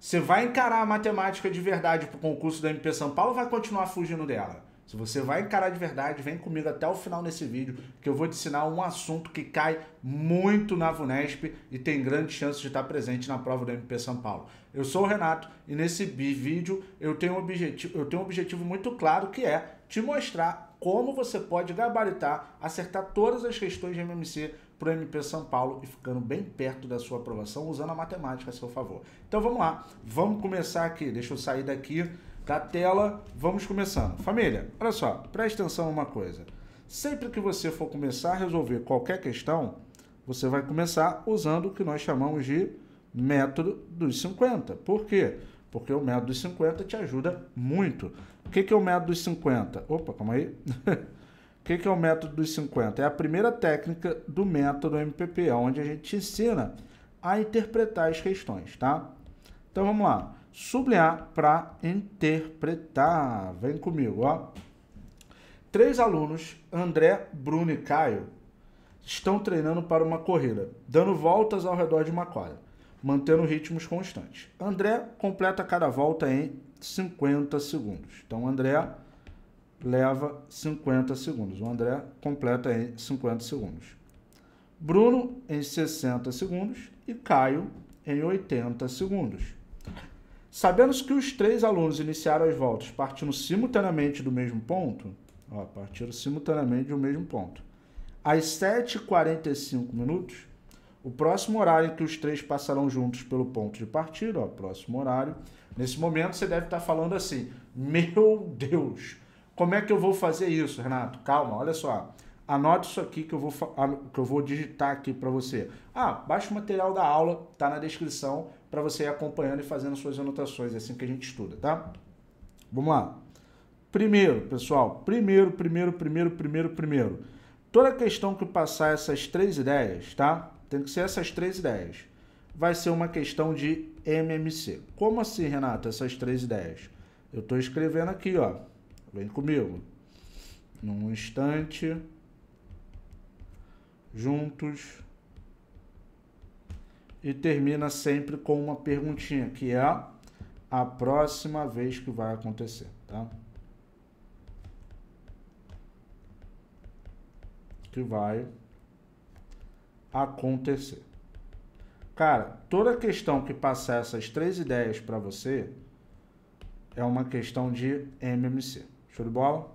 Você vai encarar a matemática de verdade para o concurso da MP São Paulo ou vai continuar fugindo dela? Se você vai encarar de verdade, vem comigo até o final nesse vídeo que eu vou te ensinar um assunto que cai muito na VUNESP e tem grande chance de estar presente na prova do MP São Paulo. Eu sou o Renato e nesse vídeo eu tenho um objetivo, eu tenho um objetivo muito claro que é te mostrar como você pode gabaritar, acertar todas as questões de MMC para o MP São Paulo e ficando bem perto da sua aprovação, usando a matemática a seu favor. Então vamos lá, vamos começar aqui. Deixa eu sair daqui da tela, vamos começando. Família, olha só, presta atenção uma coisa. Sempre que você for começar a resolver qualquer questão, você vai começar usando o que nós chamamos de método dos 50. Por quê? Porque o método dos 50 te ajuda muito. O que, que é o método dos 50? Opa, calma aí. que, que é o método dos 50? É a primeira técnica do método MPP, é onde a gente ensina a interpretar as questões, tá? Então vamos lá. Sublinhar para interpretar. Vem comigo, ó. Três alunos, André, Bruno e Caio, estão treinando para uma corrida, dando voltas ao redor de uma quadra, mantendo ritmos constantes. André completa cada volta em 50 segundos. Então, André leva 50 segundos. O André completa em 50 segundos. Bruno em 60 segundos e Caio em 80 segundos. Sabendo que os três alunos iniciaram as voltas partindo simultaneamente do mesmo ponto, ó, partiram simultaneamente do mesmo ponto, às 7h45 minutos, o próximo horário que os três passarão juntos pelo ponto de partida, ó, próximo horário, nesse momento você deve estar falando assim, meu Deus, como é que eu vou fazer isso, Renato? Calma, olha só. Anote isso aqui que eu vou, que eu vou digitar aqui para você. Ah, baixa o material da aula, tá na descrição, para você ir acompanhando e fazendo suas anotações, é assim que a gente estuda, tá? Vamos lá. Primeiro, pessoal, primeiro, primeiro, primeiro, primeiro, primeiro. Toda questão que passar essas três ideias, tá? Tem que ser essas três ideias. Vai ser uma questão de MMC. Como assim, Renato, essas três ideias? Eu estou escrevendo aqui, ó. Vem comigo. Num instante. Juntos. E termina sempre com uma perguntinha, que é a próxima vez que vai acontecer, tá? Que vai acontecer. Cara, toda questão que passar essas três ideias para você é uma questão de MMC. Show de bola?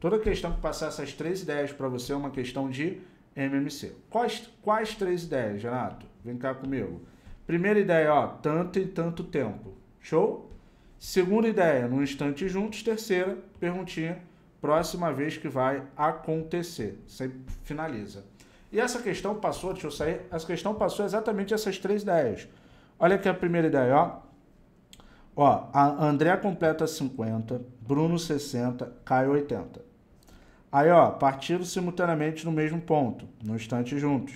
Toda questão que passar essas três ideias para você é uma questão de MMC. Quais, quais três ideias, Renato? Vem cá comigo. Primeira ideia, ó, tanto e tanto tempo. Show? Segunda ideia, no instante juntos. Terceira, perguntinha, próxima vez que vai acontecer. Sempre finaliza. E essa questão passou, deixa eu sair, essa questão passou exatamente essas três ideias. Olha aqui a primeira ideia, ó. Ó, a André completa 50, Bruno 60, Caio 80. Aí, ó, partiram simultaneamente no mesmo ponto, no instante juntos,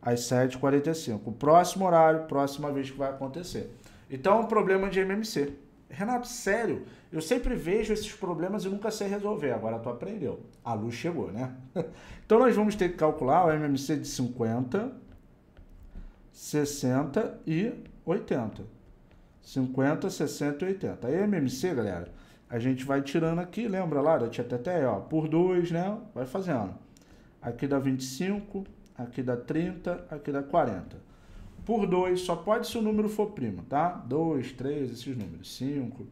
às 7h45. O próximo horário, próxima vez que vai acontecer. Então, é um problema de MMC. Renato, sério, eu sempre vejo esses problemas e nunca sei resolver. Agora tu aprendeu. A luz chegou, né? então nós vamos ter que calcular o MMC de 50, 60 e 80. 50, 60 e 80. A MMC, galera, a gente vai tirando aqui, lembra lá da tia ó, por 2, né? Vai fazendo. Aqui dá 25, aqui dá 30, aqui dá 40. Por 2, só pode se o número for primo, tá? 2, 3, esses números, 5.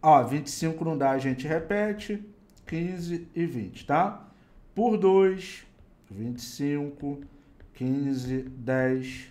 Ó, 25 não dá, a gente repete, 15 e 20, tá? Por 2, 25, 15, 10,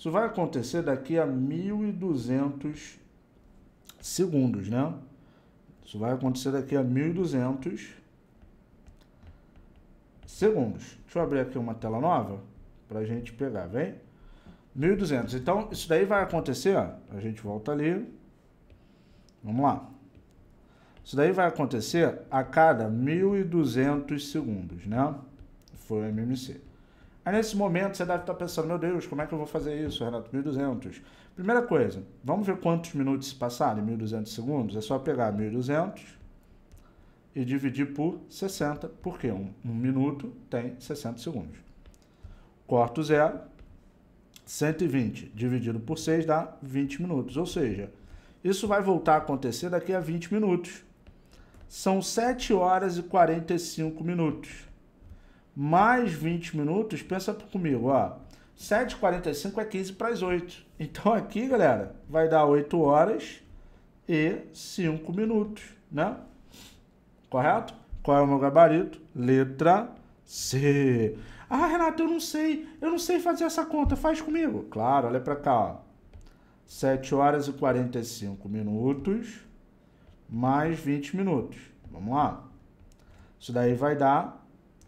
Isso vai acontecer daqui a 1.200 segundos, né? Isso vai acontecer daqui a 1.200 segundos. Deixa eu abrir aqui uma tela nova para a gente pegar, vem? 1.200. Então, isso daí vai acontecer, ó. A gente volta ali. Vamos lá. Isso daí vai acontecer a cada 1.200 segundos, né? Foi o MMC. Aí nesse momento você deve estar pensando, meu Deus, como é que eu vou fazer isso, Renato? 1.200. Primeira coisa, vamos ver quantos minutos se passaram em 1.200 segundos? É só pegar 1.200 e dividir por 60, porque um, um minuto tem 60 segundos. Corto zero, 120 dividido por 6 dá 20 minutos, ou seja, isso vai voltar a acontecer daqui a 20 minutos. São 7 horas e 45 minutos mais 20 minutos, pensa comigo, ó. 7h45 é 15 para as 8. Então aqui, galera, vai dar 8 horas e 5 minutos, né? Correto? Qual é o meu gabarito? Letra C. Ah, Renato, eu não sei. Eu não sei fazer essa conta. Faz comigo. Claro, olha para cá, ó. 7 horas e 45 minutos mais 20 minutos. Vamos lá. Isso daí vai dar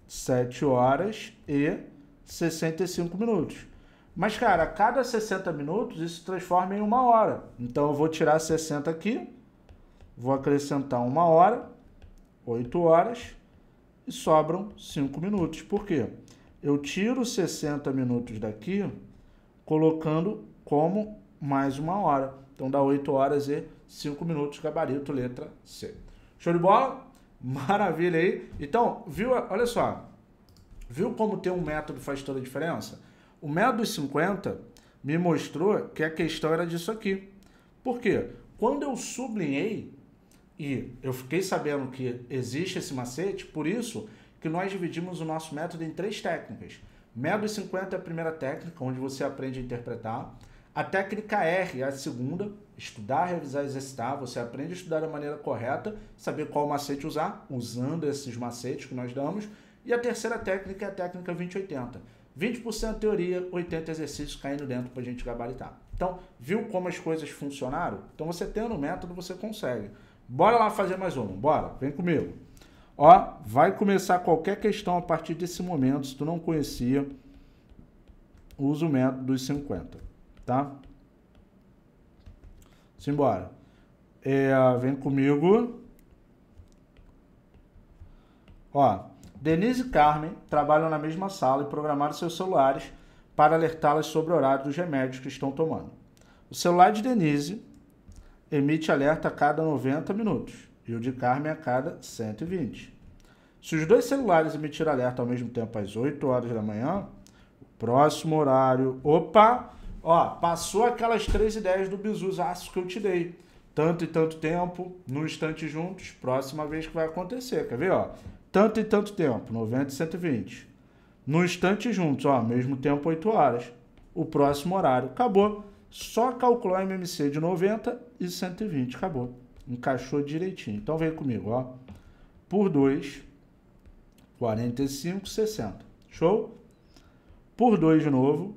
7 horas e 65 minutos. Mas, cara, a cada 60 minutos isso transforma em uma hora. Então eu vou tirar 60 aqui, vou acrescentar uma hora, 8 horas, e sobram 5 minutos. Por quê? Eu tiro 60 minutos daqui, colocando como mais uma hora. Então dá 8 horas e 5 minutos, gabarito, letra C. Show de bola? Maravilha aí. Então, viu? Olha só. Viu como ter um método faz toda a diferença? O método 50 me mostrou que a questão era disso aqui. Por quê? Quando eu sublinhei e eu fiquei sabendo que existe esse macete, por isso que nós dividimos o nosso método em três técnicas. Método 50 é a primeira técnica, onde você aprende a interpretar. A técnica R é a segunda, estudar, revisar, exercitar, você aprende a estudar da maneira correta, saber qual macete usar, usando esses macetes que nós damos. E a terceira técnica é a técnica 2080. 20% teoria, 80% exercícios caindo dentro para a gente gabaritar. Então, viu como as coisas funcionaram? Então, você tendo o método, você consegue. Bora lá fazer mais uma, bora, vem comigo. Ó, vai começar qualquer questão a partir desse momento, se tu não conhecia, usa o método dos 50, tá? Simbora. É, vem comigo. Ó, Denise e Carmen trabalham na mesma sala e programaram seus celulares para alertá-las sobre o horário dos remédios que estão tomando. O celular de Denise emite alerta a cada 90 minutos e o de Carmen a cada 120. Se os dois celulares emitirem alerta ao mesmo tempo às 8 horas da manhã, o próximo horário, opa, Ó, passou aquelas três ideias do bizuzaço que eu te dei. Tanto e tanto tempo, no instante juntos, próxima vez que vai acontecer. Quer ver, ó? Tanto e tanto tempo, 90 e 120. no instante juntos, ó, mesmo tempo, 8 horas. O próximo horário, acabou. Só calcular MMC de 90 e 120, acabou. Encaixou direitinho. Então vem comigo, ó. Por 2, 45, 60. Show? Por 2 de novo,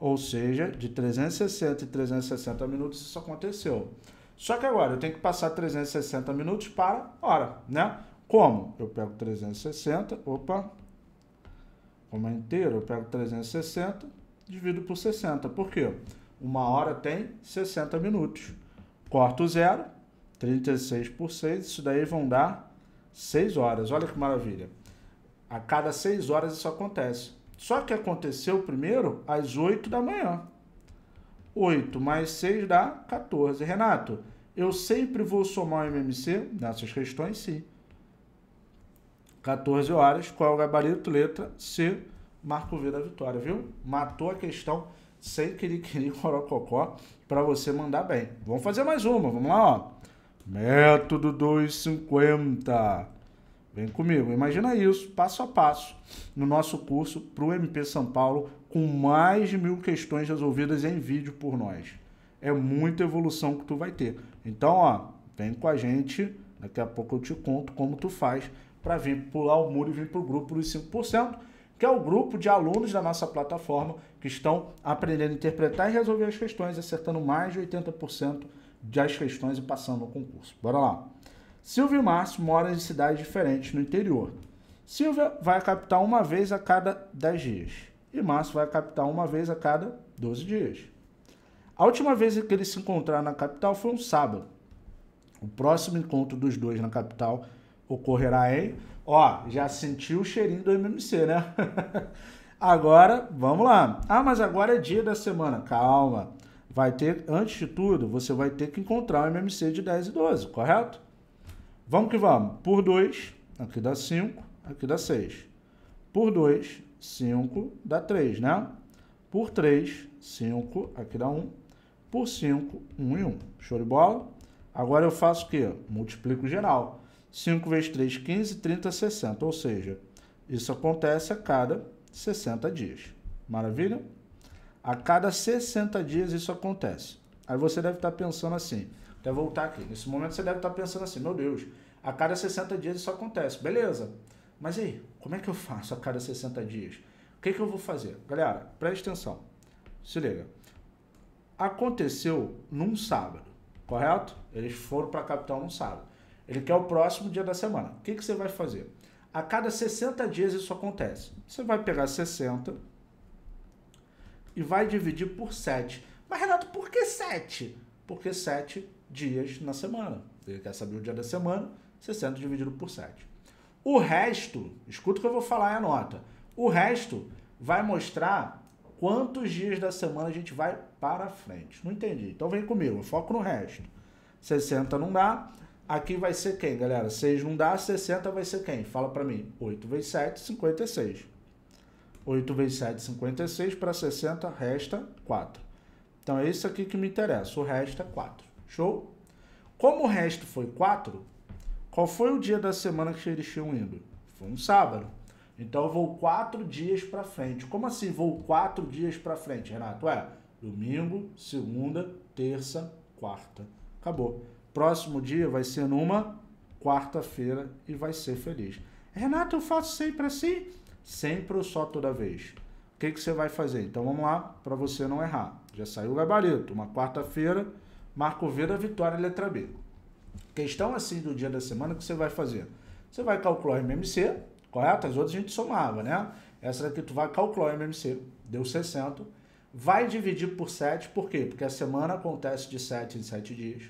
Ou seja, de 360 e 360 minutos isso aconteceu. Só que agora eu tenho que passar 360 minutos para hora, né? Como? Eu pego 360, opa, como é inteiro, eu pego 360, divido por 60. Por quê? Uma hora tem 60 minutos. Corto o zero, 36 por 6, isso daí vão dar 6 horas. Olha que maravilha. A cada 6 horas isso acontece. Só que aconteceu primeiro às 8 da manhã. 8 mais 6 dá 14. Renato, eu sempre vou somar o MMC nessas questões, sim. 14 horas, qual é o gabarito? Letra C, Marco V da vitória, viu? Matou a questão sem querer querer corococó para você mandar bem. Vamos fazer mais uma, vamos lá, ó. Método 250. Vem comigo, imagina isso, passo a passo, no nosso curso para o MP São Paulo, com mais de mil questões resolvidas em vídeo por nós. É muita evolução que tu vai ter. Então, ó, vem com a gente, daqui a pouco eu te conto como tu faz para vir pular o muro e vir para o grupo dos 5%, que é o grupo de alunos da nossa plataforma que estão aprendendo a interpretar e resolver as questões, acertando mais de 80% das questões e passando no concurso. Bora lá! Silvio e Márcio moram em cidades diferentes no interior. Silvia vai à capital uma vez a cada 10 dias e Márcio vai à capital uma vez a cada 12 dias. A última vez que eles se encontraram na capital foi um sábado. O próximo encontro dos dois na capital ocorrerá em. Ó, já sentiu o cheirinho do MMC, né? agora, vamos lá. Ah, mas agora é dia da semana. Calma. Vai ter, antes de tudo, você vai ter que encontrar o MMC de 10 e 12, correto? Vamos que vamos. Por 2, aqui dá 5, aqui dá 6. Por 2, 5 dá 3, né? Por 3, 5, aqui dá 1. Um. Por 5, 1 um e 1. Um. Show de bola? Agora eu faço o quê? Multiplico geral. 5 vezes 3, 15, 30, 60. Ou seja, isso acontece a cada 60 dias. Maravilha? A cada 60 dias isso acontece. Aí você deve estar pensando assim até voltar aqui. Nesse momento você deve estar pensando assim, meu Deus, a cada 60 dias isso acontece, beleza. Mas aí, como é que eu faço a cada 60 dias? O que, é que eu vou fazer? Galera, preste atenção. Se liga. Aconteceu num sábado, correto? Eles foram para a capital num sábado. Ele quer o próximo dia da semana. O que, que você vai fazer? A cada 60 dias isso acontece. Você vai pegar 60 e vai dividir por 7. Mas Renato, por que 7? Porque 7 dias na semana. Você quer saber o dia da semana, 60 dividido por 7. O resto, escuta o que eu vou falar e anota. O resto vai mostrar quantos dias da semana a gente vai para frente. Não entendi. Então vem comigo, foco no resto. 60 não dá. Aqui vai ser quem, galera? 6 não dá, 60 vai ser quem? Fala para mim. 8 vezes 7, 56. 8 vezes 7, 56. Para 60, resta 4. Então é isso aqui que me interessa. O resto é 4. Show? Como o resto foi quatro, qual foi o dia da semana que eles tinham ido? Foi um sábado. Então eu vou quatro dias para frente. Como assim vou quatro dias para frente, Renato? É, domingo, segunda, terça, quarta. Acabou. Próximo dia vai ser numa quarta-feira e vai ser feliz. Renato, eu faço sempre assim? Sempre ou só toda vez? O que, que você vai fazer? Então vamos lá, para você não errar. Já saiu o gabarito. Uma quarta-feira Marco da Vitória, letra B. Questão assim do dia da semana que você vai fazer. Você vai calcular o MMC, correto? As outras a gente somava, né? Essa daqui tu vai calcular o MMC, deu 60. Vai dividir por 7, por quê? Porque a semana acontece de 7 em 7 dias.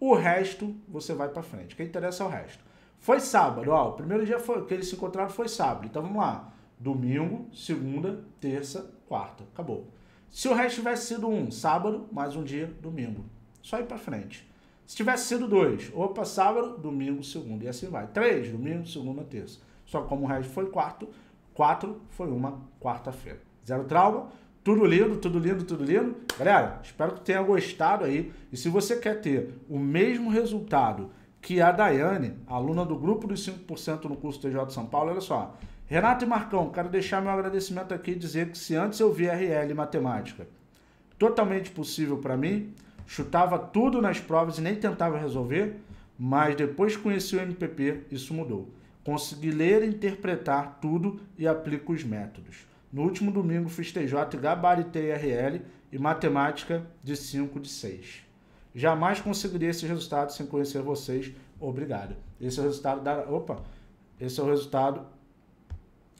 O resto você vai para frente. O que interessa é o resto. Foi sábado, ó. O primeiro dia foi, que eles se encontraram foi sábado. Então vamos lá. Domingo, segunda, terça, quarta. Acabou. Se o resto tivesse sido um sábado, mais um dia, domingo. Só ir para frente. Se tivesse sido dois, opa, sábado, domingo, segundo e assim vai. Três, domingo, segunda, terça. Só como o resto foi quarto, quatro foi uma quarta-feira. Zero trauma, tudo lindo, tudo lindo, tudo lindo. Galera, espero que tenha gostado aí. E se você quer ter o mesmo resultado que a Daiane, aluna do grupo dos 5% no curso TJ São Paulo, olha só. Renato e Marcão, quero deixar meu agradecimento aqui e dizer que se antes eu vi RL Matemática totalmente possível para mim, chutava tudo nas provas e nem tentava resolver, mas depois que conheci o MPP, isso mudou. Consegui ler e interpretar tudo e aplico os métodos. No último domingo fiz TJ e gabaritei RL e matemática de 5 de 6. Jamais conseguiria esses resultados sem conhecer vocês. Obrigado. Esse é o resultado da. Opa! Esse é o resultado.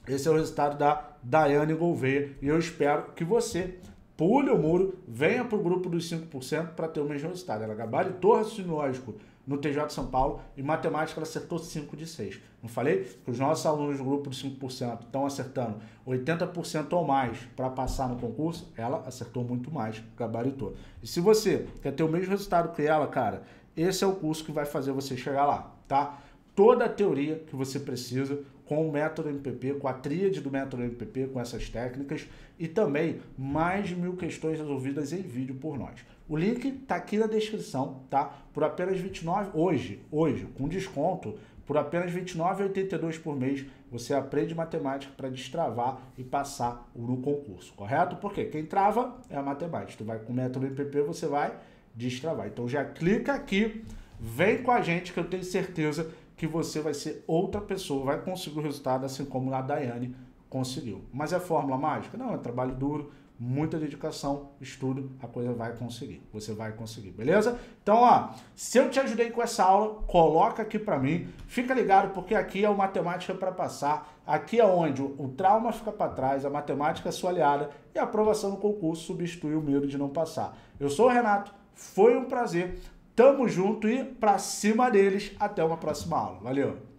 Esse é o resultado da Daiane Gouveia. E eu espero que você pule o muro, venha para o grupo dos 5% para ter o mesmo resultado. Ela gabaritou raciocínio lógico no TJ São Paulo e matemática ela acertou 5 de 6. Não falei que os nossos alunos do grupo dos 5% estão acertando 80% ou mais para passar no concurso? Ela acertou muito mais, gabaritou. E se você quer ter o mesmo resultado que ela, cara, esse é o curso que vai fazer você chegar lá, tá? Toda a teoria que você precisa, com o método MPP, com a tríade do método MPP, com essas técnicas e também mais de mil questões resolvidas em vídeo por nós. O link está aqui na descrição, tá? Por apenas 29 hoje, hoje, com desconto, por apenas 29,82 por mês, você aprende matemática para destravar e passar no concurso, correto? Porque quem trava é a matemática. Tu vai com o método MPP, você vai destravar. Então já clica aqui, vem com a gente que eu tenho certeza que você vai ser outra pessoa, vai conseguir o resultado assim como a Daiane conseguiu. Mas é fórmula mágica? Não, é trabalho duro, muita dedicação, estudo, a coisa vai conseguir. Você vai conseguir, beleza? Então, ó, se eu te ajudei com essa aula, coloca aqui para mim. Fica ligado porque aqui é o matemática para passar, aqui é onde o trauma fica para trás, a matemática é sua aliada e a aprovação no concurso substitui o medo de não passar. Eu sou o Renato, foi um prazer. Tamo junto e pra cima deles. Até uma próxima aula. Valeu!